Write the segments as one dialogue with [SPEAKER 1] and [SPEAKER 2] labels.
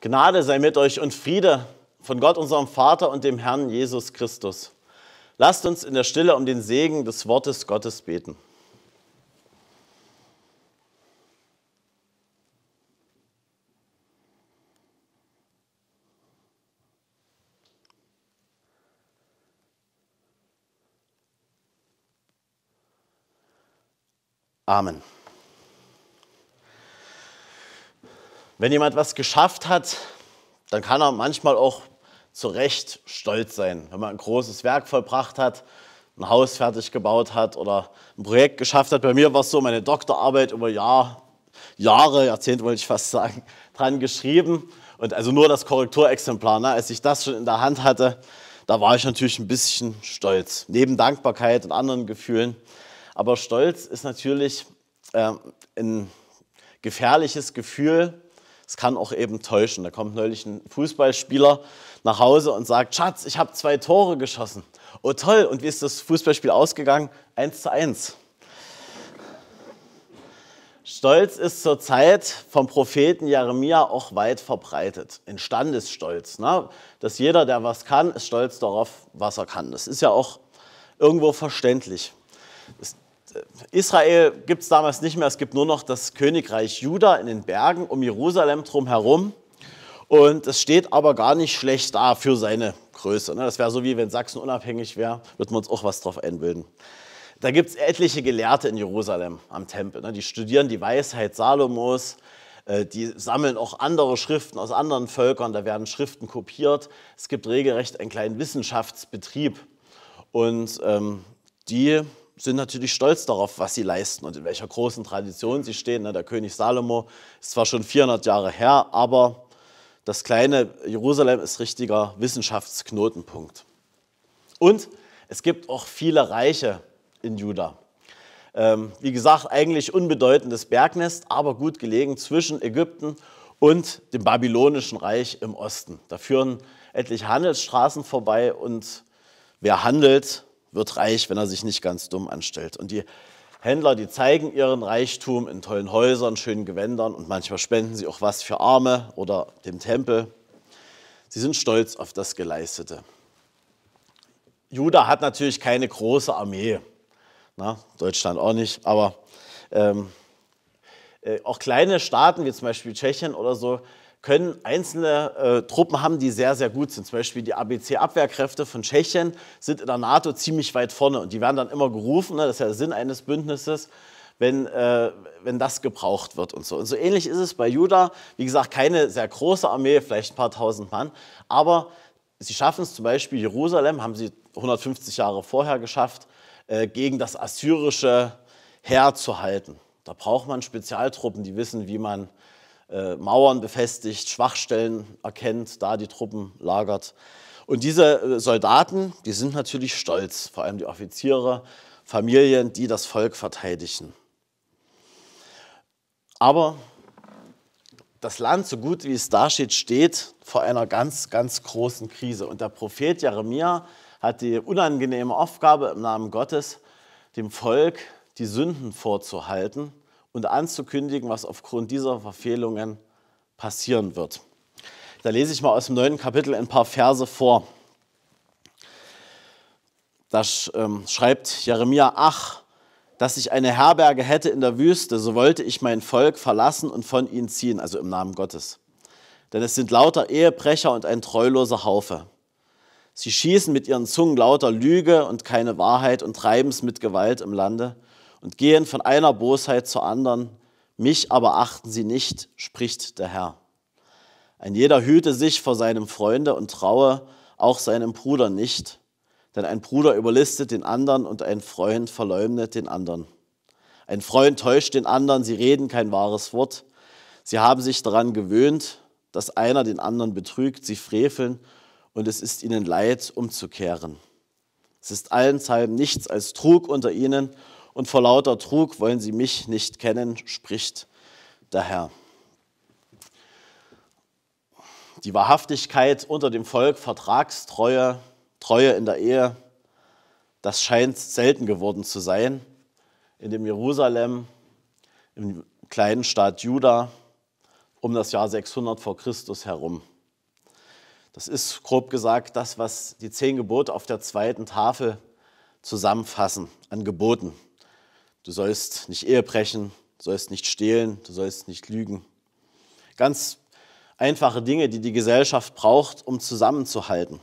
[SPEAKER 1] Gnade sei mit euch und Friede von Gott, unserem Vater und dem Herrn Jesus Christus. Lasst uns in der Stille um den Segen des Wortes Gottes beten. Amen. Wenn jemand was geschafft hat, dann kann er manchmal auch zu Recht stolz sein. Wenn man ein großes Werk vollbracht hat, ein Haus fertig gebaut hat oder ein Projekt geschafft hat. Bei mir war es so, meine Doktorarbeit über Jahr, Jahre, Jahrzehnte wollte ich fast sagen, dran geschrieben. Und also nur das Korrekturexemplar, ne? als ich das schon in der Hand hatte, da war ich natürlich ein bisschen stolz. Neben Dankbarkeit und anderen Gefühlen. Aber Stolz ist natürlich äh, ein gefährliches Gefühl, es kann auch eben täuschen. Da kommt neulich ein Fußballspieler nach Hause und sagt, Schatz, ich habe zwei Tore geschossen. Oh toll, und wie ist das Fußballspiel ausgegangen? 1 zu 1. Stolz ist zur Zeit vom Propheten Jeremia auch weit verbreitet. In Standesstolz. Ne? Dass jeder, der was kann, ist stolz darauf, was er kann. Das ist ja auch irgendwo verständlich. Es Israel gibt es damals nicht mehr, es gibt nur noch das Königreich Juda in den Bergen um Jerusalem drumherum. Und es steht aber gar nicht schlecht da für seine Größe. Ne? Das wäre so wie wenn Sachsen unabhängig wäre, würden wir uns auch was drauf einbilden. Da gibt es etliche Gelehrte in Jerusalem am Tempel. Ne? Die studieren die Weisheit Salomos, äh, die sammeln auch andere Schriften aus anderen Völkern, da werden Schriften kopiert. Es gibt regelrecht einen kleinen Wissenschaftsbetrieb. Und ähm, die sind natürlich stolz darauf, was sie leisten und in welcher großen Tradition sie stehen. Ne? Der König Salomo ist zwar schon 400 Jahre her, aber das kleine Jerusalem ist richtiger Wissenschaftsknotenpunkt. Und es gibt auch viele Reiche in Juda. Ähm, wie gesagt, eigentlich unbedeutendes Bergnest, aber gut gelegen zwischen Ägypten und dem babylonischen Reich im Osten. Da führen etliche Handelsstraßen vorbei und wer handelt, wird reich, wenn er sich nicht ganz dumm anstellt. Und die Händler, die zeigen ihren Reichtum in tollen Häusern, schönen Gewändern und manchmal spenden sie auch was für Arme oder dem Tempel. Sie sind stolz auf das Geleistete. Juda hat natürlich keine große Armee. Na, Deutschland auch nicht, aber ähm, äh, auch kleine Staaten wie zum Beispiel Tschechien oder so, können einzelne äh, Truppen haben, die sehr, sehr gut sind. Zum Beispiel die ABC-Abwehrkräfte von Tschechien sind in der NATO ziemlich weit vorne und die werden dann immer gerufen. Ne? Das ist ja der Sinn eines Bündnisses wenn, äh, wenn das gebraucht wird und so. Und so ähnlich ist es bei Juda. Wie gesagt, keine sehr große Armee, vielleicht ein paar tausend Mann, aber sie schaffen es zum Beispiel Jerusalem, haben sie 150 Jahre vorher geschafft, äh, gegen das assyrische Heer zu halten. Da braucht man Spezialtruppen, die wissen, wie man äh, Mauern befestigt, Schwachstellen erkennt, da die Truppen lagert. Und diese äh, Soldaten, die sind natürlich stolz, vor allem die Offiziere, Familien, die das Volk verteidigen. Aber das Land, so gut wie es da steht, steht vor einer ganz, ganz großen Krise. Und der Prophet Jeremia hat die unangenehme Aufgabe im Namen Gottes, dem Volk die Sünden vorzuhalten und anzukündigen, was aufgrund dieser Verfehlungen passieren wird. Da lese ich mal aus dem neunten Kapitel ein paar Verse vor. Da ähm, schreibt Jeremia, ach, dass ich eine Herberge hätte in der Wüste, so wollte ich mein Volk verlassen und von ihnen ziehen, also im Namen Gottes. Denn es sind lauter Ehebrecher und ein treuloser Haufe. Sie schießen mit ihren Zungen lauter Lüge und keine Wahrheit und treiben es mit Gewalt im Lande und gehen von einer Bosheit zur anderen. Mich aber achten sie nicht, spricht der Herr. Ein jeder hüte sich vor seinem Freunde und traue auch seinem Bruder nicht, denn ein Bruder überlistet den anderen und ein Freund verleumdet den anderen. Ein Freund täuscht den anderen, sie reden kein wahres Wort. Sie haben sich daran gewöhnt, dass einer den anderen betrügt, sie freveln und es ist ihnen leid, umzukehren. Es ist allenthalben nichts als Trug unter ihnen und vor lauter Trug wollen sie mich nicht kennen, spricht der Herr. Die Wahrhaftigkeit unter dem Volk, Vertragstreue, Treue in der Ehe, das scheint selten geworden zu sein. In dem Jerusalem, im kleinen Staat Juda, um das Jahr 600 vor Christus herum. Das ist grob gesagt das, was die zehn Gebote auf der zweiten Tafel zusammenfassen an Geboten. Du sollst nicht Ehe brechen, du sollst nicht stehlen, du sollst nicht lügen. Ganz einfache Dinge, die die Gesellschaft braucht, um zusammenzuhalten.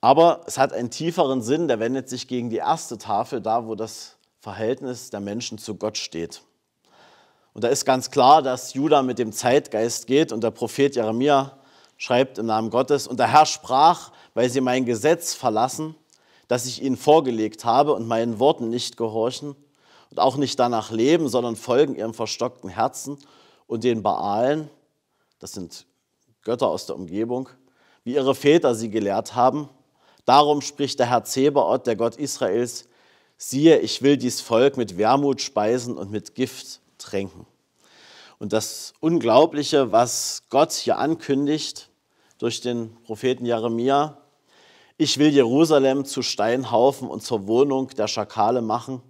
[SPEAKER 1] Aber es hat einen tieferen Sinn, der wendet sich gegen die erste Tafel, da wo das Verhältnis der Menschen zu Gott steht. Und da ist ganz klar, dass Judah mit dem Zeitgeist geht und der Prophet Jeremia schreibt im Namen Gottes, und der Herr sprach, weil sie mein Gesetz verlassen das ich ihnen vorgelegt habe und meinen Worten nicht gehorchen und auch nicht danach leben, sondern folgen ihrem verstockten Herzen und den Baalen, das sind Götter aus der Umgebung, wie ihre Väter sie gelehrt haben. Darum spricht der Herr Zebaoth, der Gott Israels, siehe, ich will dies Volk mit Wermut speisen und mit Gift tränken. Und das Unglaubliche, was Gott hier ankündigt durch den Propheten Jeremia, ich will Jerusalem zu Steinhaufen und zur Wohnung der Schakale machen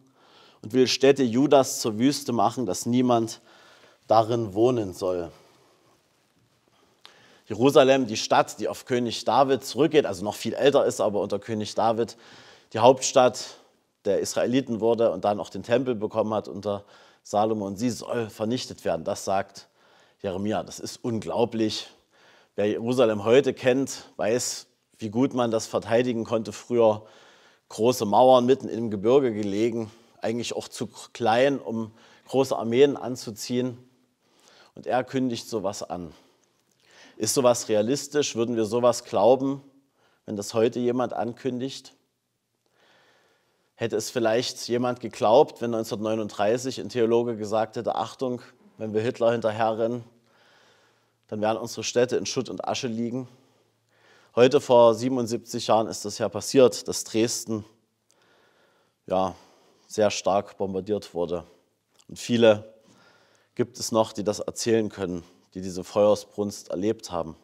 [SPEAKER 1] und will Städte Judas zur Wüste machen, dass niemand darin wohnen soll. Jerusalem, die Stadt, die auf König David zurückgeht, also noch viel älter ist, aber unter König David die Hauptstadt der Israeliten wurde und dann auch den Tempel bekommen hat unter Salomo und sie soll vernichtet werden. Das sagt Jeremia. Das ist unglaublich. Wer Jerusalem heute kennt, weiß, wie gut man das verteidigen konnte früher. Große Mauern mitten im Gebirge gelegen, eigentlich auch zu klein, um große Armeen anzuziehen. Und er kündigt sowas an. Ist sowas realistisch? Würden wir sowas glauben, wenn das heute jemand ankündigt? Hätte es vielleicht jemand geglaubt, wenn 1939 ein Theologe gesagt hätte, Achtung, wenn wir Hitler hinterherrennen, dann werden unsere Städte in Schutt und Asche liegen? Heute vor 77 Jahren ist das ja passiert, dass Dresden ja, sehr stark bombardiert wurde. Und viele gibt es noch, die das erzählen können, die diese Feuersbrunst erlebt haben.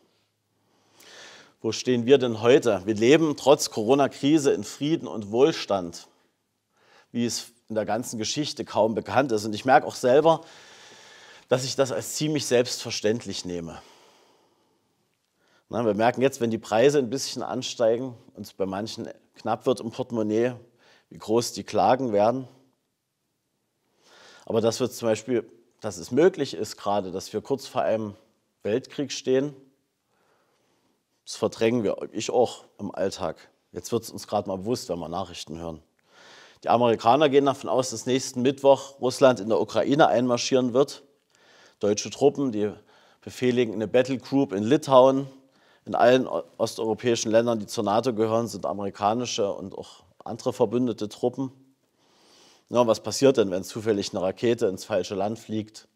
[SPEAKER 1] Wo stehen wir denn heute? Wir leben trotz Corona-Krise in Frieden und Wohlstand, wie es in der ganzen Geschichte kaum bekannt ist. Und ich merke auch selber, dass ich das als ziemlich selbstverständlich nehme. Na, wir merken jetzt, wenn die Preise ein bisschen ansteigen und es bei manchen knapp wird im Portemonnaie, wie groß die Klagen werden. Aber dass wir zum Beispiel, dass es möglich ist gerade, dass wir kurz vor einem Weltkrieg stehen, das verdrängen wir, ich auch im Alltag. Jetzt wird es uns gerade mal bewusst, wenn wir Nachrichten hören. Die Amerikaner gehen davon aus, dass nächsten Mittwoch Russland in der Ukraine einmarschieren wird. Deutsche Truppen, die befehligen eine Battle Group in Litauen, in allen osteuropäischen Ländern, die zur NATO gehören, sind amerikanische und auch andere verbündete Truppen. Ja, was passiert denn, wenn zufällig eine Rakete ins falsche Land fliegt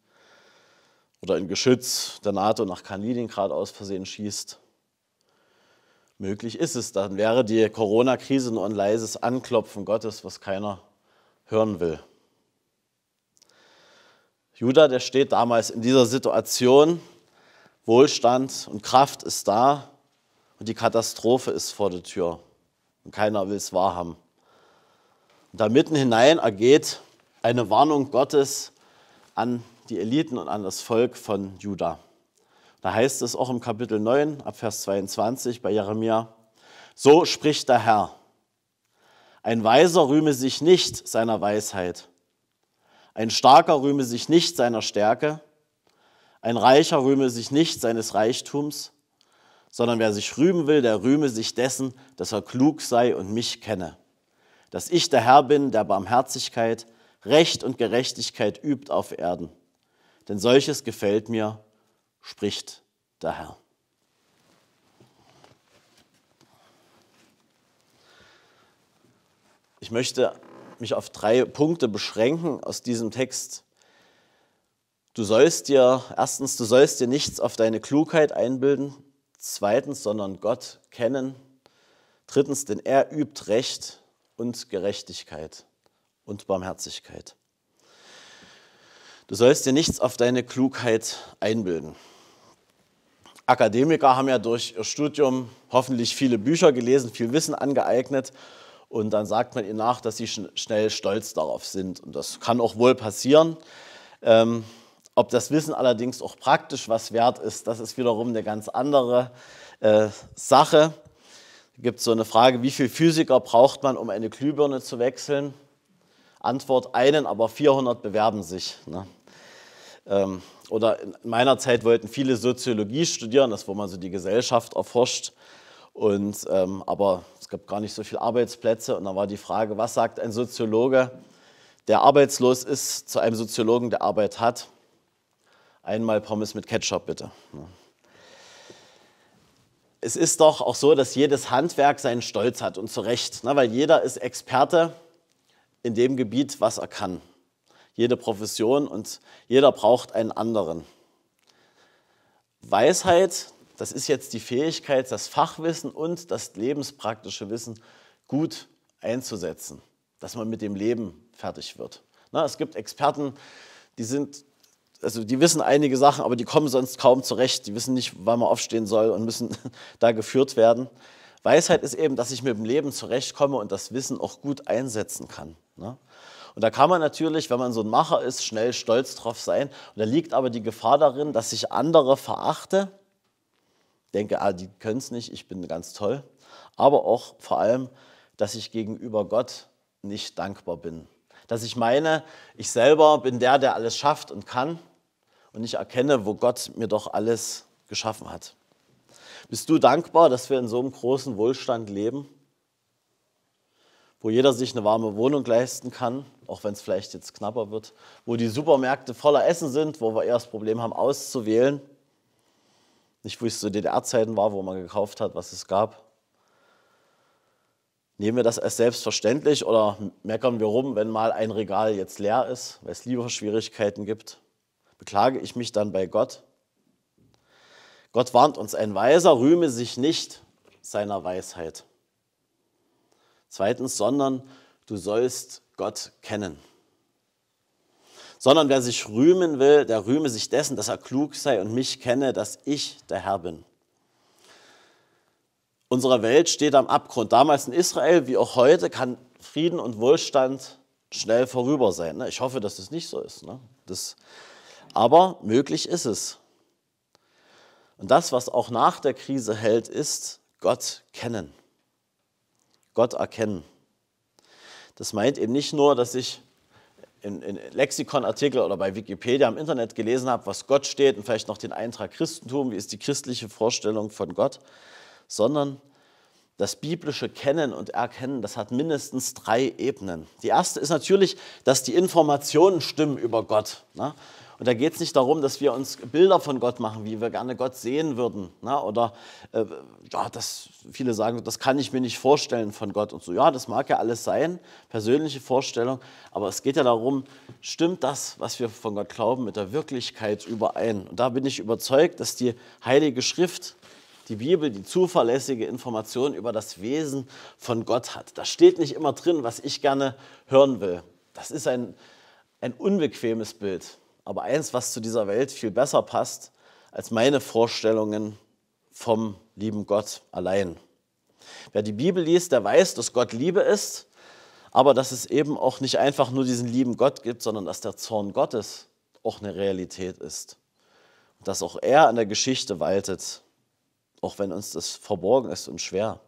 [SPEAKER 1] oder ein Geschütz der NATO nach Kaliningrad aus Versehen schießt? Möglich ist es, dann wäre die Corona-Krise nur ein leises Anklopfen Gottes, was keiner hören will. Judah, der steht damals in dieser Situation, Wohlstand und Kraft ist da und die Katastrophe ist vor der Tür und keiner will es wahrhaben. Und da mitten hinein ergeht eine Warnung Gottes an die Eliten und an das Volk von Juda. Da heißt es auch im Kapitel 9, Abvers 22 bei Jeremia, so spricht der Herr. Ein Weiser rühme sich nicht seiner Weisheit. Ein Starker rühme sich nicht seiner Stärke, ein Reicher rühme sich nicht seines Reichtums, sondern wer sich rühmen will, der rühme sich dessen, dass er klug sei und mich kenne. Dass ich der Herr bin, der Barmherzigkeit, Recht und Gerechtigkeit übt auf Erden. Denn solches gefällt mir, spricht der Herr. Ich möchte mich auf drei Punkte beschränken aus diesem Text, Du sollst dir, erstens, du sollst dir nichts auf deine Klugheit einbilden, zweitens, sondern Gott kennen, drittens, denn er übt Recht und Gerechtigkeit und Barmherzigkeit. Du sollst dir nichts auf deine Klugheit einbilden. Akademiker haben ja durch ihr Studium hoffentlich viele Bücher gelesen, viel Wissen angeeignet und dann sagt man ihnen nach, dass sie schnell stolz darauf sind. Und das kann auch wohl passieren. Ähm, ob das Wissen allerdings auch praktisch was wert ist, das ist wiederum eine ganz andere äh, Sache. Es gibt so eine Frage, wie viel Physiker braucht man, um eine Glühbirne zu wechseln? Antwort einen, aber 400 bewerben sich. Ne? Ähm, oder in meiner Zeit wollten viele Soziologie studieren, das wo man so die Gesellschaft erforscht. Und, ähm, aber es gab gar nicht so viele Arbeitsplätze. Und dann war die Frage, was sagt ein Soziologe, der arbeitslos ist, zu einem Soziologen, der Arbeit hat? einmal Pommes mit Ketchup bitte. Es ist doch auch so, dass jedes Handwerk seinen Stolz hat und zu Recht, ne? weil jeder ist Experte in dem Gebiet, was er kann. Jede Profession und jeder braucht einen anderen. Weisheit, das ist jetzt die Fähigkeit, das Fachwissen und das lebenspraktische Wissen gut einzusetzen, dass man mit dem Leben fertig wird. Na, ne? es gibt Experten, die sind also die wissen einige Sachen, aber die kommen sonst kaum zurecht. Die wissen nicht, wann man aufstehen soll und müssen da geführt werden. Weisheit ist eben, dass ich mit dem Leben zurechtkomme und das Wissen auch gut einsetzen kann. Ne? Und da kann man natürlich, wenn man so ein Macher ist, schnell stolz drauf sein. Und da liegt aber die Gefahr darin, dass ich andere verachte, denke, ah, die können es nicht, ich bin ganz toll. Aber auch vor allem, dass ich gegenüber Gott nicht dankbar bin dass ich meine, ich selber bin der, der alles schafft und kann und ich erkenne, wo Gott mir doch alles geschaffen hat. Bist du dankbar, dass wir in so einem großen Wohlstand leben, wo jeder sich eine warme Wohnung leisten kann, auch wenn es vielleicht jetzt knapper wird, wo die Supermärkte voller Essen sind, wo wir eher das Problem haben, auszuwählen? Nicht, wo es zu DDR-Zeiten war, wo man gekauft hat, was es gab. Nehmen wir das als selbstverständlich oder meckern wir rum, wenn mal ein Regal jetzt leer ist, weil es Lieferschwierigkeiten gibt? Beklage ich mich dann bei Gott? Gott warnt uns, ein Weiser rühme sich nicht seiner Weisheit. Zweitens, sondern du sollst Gott kennen. Sondern wer sich rühmen will, der rühme sich dessen, dass er klug sei und mich kenne, dass ich der Herr bin. Unsere Welt steht am Abgrund. Damals in Israel wie auch heute kann Frieden und Wohlstand schnell vorüber sein. Ne? Ich hoffe, dass das nicht so ist. Ne? Das aber möglich ist es. Und das, was auch nach der Krise hält, ist Gott kennen. Gott erkennen. Das meint eben nicht nur, dass ich in, in Lexikonartikel oder bei Wikipedia im Internet gelesen habe, was Gott steht und vielleicht noch den Eintrag Christentum, wie ist die christliche Vorstellung von Gott, sondern das biblische Kennen und Erkennen, das hat mindestens drei Ebenen. Die erste ist natürlich, dass die Informationen stimmen über Gott. Ne? Und da geht es nicht darum, dass wir uns Bilder von Gott machen, wie wir gerne Gott sehen würden. Ne? Oder äh, ja, das, viele sagen, das kann ich mir nicht vorstellen von Gott und so. Ja, das mag ja alles sein, persönliche Vorstellung. Aber es geht ja darum, stimmt das, was wir von Gott glauben, mit der Wirklichkeit überein? Und da bin ich überzeugt, dass die Heilige Schrift die Bibel die zuverlässige Information über das Wesen von Gott hat. Da steht nicht immer drin, was ich gerne hören will. Das ist ein, ein unbequemes Bild. Aber eins, was zu dieser Welt viel besser passt, als meine Vorstellungen vom lieben Gott allein. Wer die Bibel liest, der weiß, dass Gott Liebe ist, aber dass es eben auch nicht einfach nur diesen lieben Gott gibt, sondern dass der Zorn Gottes auch eine Realität ist. Und dass auch er an der Geschichte waltet, auch wenn uns das verborgen ist und schwer.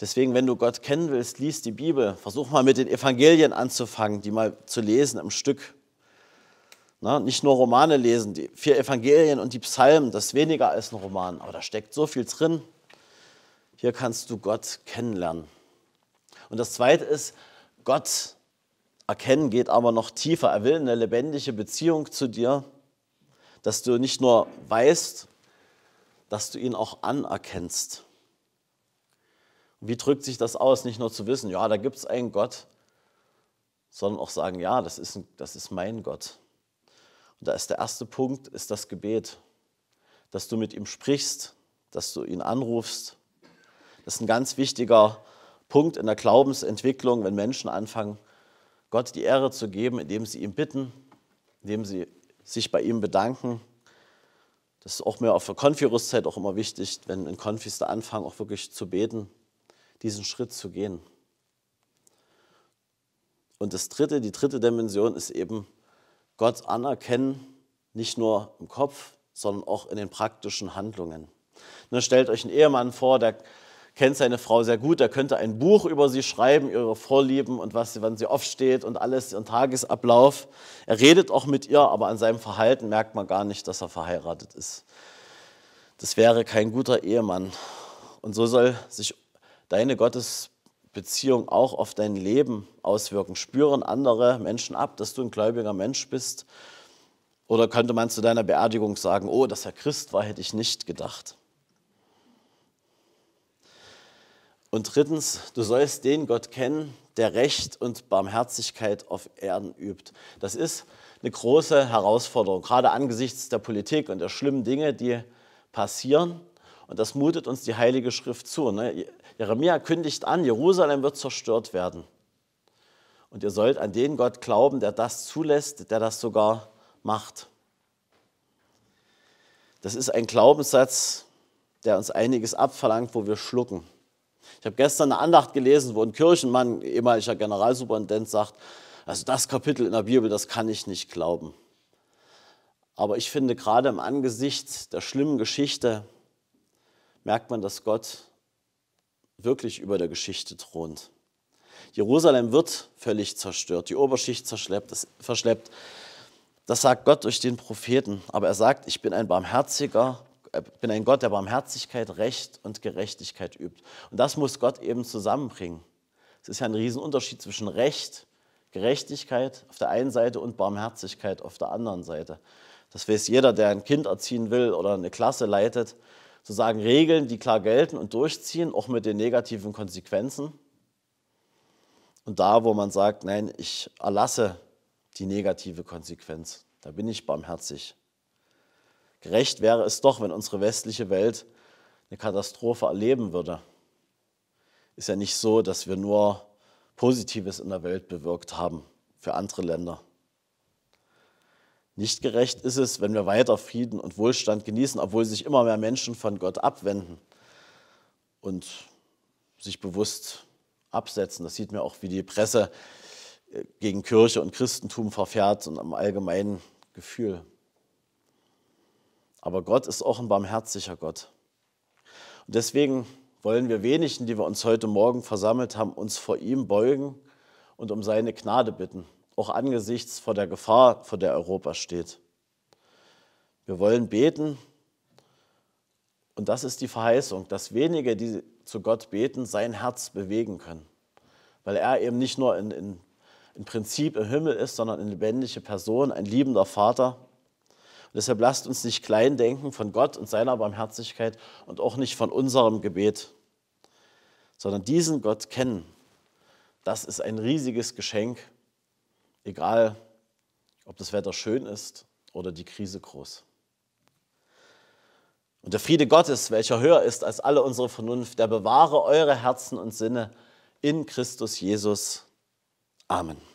[SPEAKER 1] Deswegen, wenn du Gott kennen willst, lies die Bibel. Versuch mal mit den Evangelien anzufangen, die mal zu lesen im Stück. Ne? Nicht nur Romane lesen, die vier Evangelien und die Psalmen, das ist weniger als ein Roman, aber da steckt so viel drin. Hier kannst du Gott kennenlernen. Und das Zweite ist, Gott erkennen geht aber noch tiefer. Er will eine lebendige Beziehung zu dir, dass du nicht nur weißt, dass du ihn auch anerkennst. wie drückt sich das aus? Nicht nur zu wissen, ja, da gibt es einen Gott, sondern auch sagen, ja, das ist, ein, das ist mein Gott. Und da ist der erste Punkt, ist das Gebet, dass du mit ihm sprichst, dass du ihn anrufst. Das ist ein ganz wichtiger Punkt in der Glaubensentwicklung, wenn Menschen anfangen, Gott die Ehre zu geben, indem sie ihm bitten, indem sie sich bei ihm bedanken. Das ist auch mehr auf der Konfirus-Zeit auch immer wichtig, wenn in Konfis da anfangen, auch wirklich zu beten, diesen Schritt zu gehen. Und das dritte, die dritte Dimension ist eben Gott anerkennen, nicht nur im Kopf, sondern auch in den praktischen Handlungen. Ne, stellt euch einen Ehemann vor, der kennt seine Frau sehr gut, der könnte ein Buch über sie schreiben, ihre Vorlieben und was sie, wann sie aufsteht und alles, ihren Tagesablauf. Er redet auch mit ihr, aber an seinem Verhalten merkt man gar nicht, dass er verheiratet ist. Das wäre kein guter Ehemann. Und so soll sich deine Gottes Beziehung auch auf dein Leben auswirken? Spüren andere Menschen ab, dass du ein gläubiger Mensch bist? Oder könnte man zu deiner Beerdigung sagen, oh, dass er Christ war, hätte ich nicht gedacht? Und drittens, du sollst den Gott kennen, der Recht und Barmherzigkeit auf Erden übt. Das ist eine große Herausforderung, gerade angesichts der Politik und der schlimmen Dinge, die passieren. Und das mutet uns die Heilige Schrift zu. Ne? Jeremia kündigt an, Jerusalem wird zerstört werden. Und ihr sollt an den Gott glauben, der das zulässt, der das sogar macht. Das ist ein Glaubenssatz, der uns einiges abverlangt, wo wir schlucken. Ich habe gestern eine Andacht gelesen, wo ein Kirchenmann, ehemaliger Generalsuperintendent, sagt, also das Kapitel in der Bibel, das kann ich nicht glauben. Aber ich finde, gerade im Angesicht der schlimmen Geschichte merkt man, dass Gott wirklich über der Geschichte thront. Jerusalem wird völlig zerstört, die Oberschicht verschleppt. Das sagt Gott durch den Propheten. Aber er sagt, ich bin ein barmherziger, äh, bin ein Gott, der Barmherzigkeit, Recht und Gerechtigkeit übt. Und das muss Gott eben zusammenbringen. Es ist ja ein Riesenunterschied zwischen Recht, Gerechtigkeit auf der einen Seite und Barmherzigkeit auf der anderen Seite. Das weiß jeder, der ein Kind erziehen will oder eine Klasse leitet sozusagen Regeln, die klar gelten und durchziehen, auch mit den negativen Konsequenzen. Und da, wo man sagt, nein, ich erlasse die negative Konsequenz, da bin ich barmherzig. Gerecht wäre es doch, wenn unsere westliche Welt eine Katastrophe erleben würde. Ist ja nicht so, dass wir nur Positives in der Welt bewirkt haben für andere Länder. Nicht gerecht ist es, wenn wir weiter Frieden und Wohlstand genießen, obwohl sich immer mehr Menschen von Gott abwenden und sich bewusst absetzen. Das sieht man auch, wie die Presse äh, gegen Kirche und Christentum verfährt und am allgemeinen Gefühl. Aber Gott ist auch ein barmherziger Gott. Und deswegen wollen wir wenigen, die wir uns heute Morgen versammelt haben, uns vor ihm beugen und um seine Gnade bitten auch angesichts vor der Gefahr, vor der Europa steht. Wir wollen beten und das ist die Verheißung, dass wenige, die zu Gott beten, sein Herz bewegen können, weil er eben nicht nur in, in, in Prinzip im Himmel ist, sondern eine lebendige Person, ein liebender Vater. Und deshalb lasst uns nicht klein denken von Gott und seiner Barmherzigkeit und auch nicht von unserem Gebet, sondern diesen Gott kennen. Das ist ein riesiges Geschenk Egal, ob das Wetter schön ist oder die Krise groß. Und der Friede Gottes, welcher höher ist als alle unsere Vernunft, der bewahre eure Herzen und Sinne in Christus Jesus. Amen.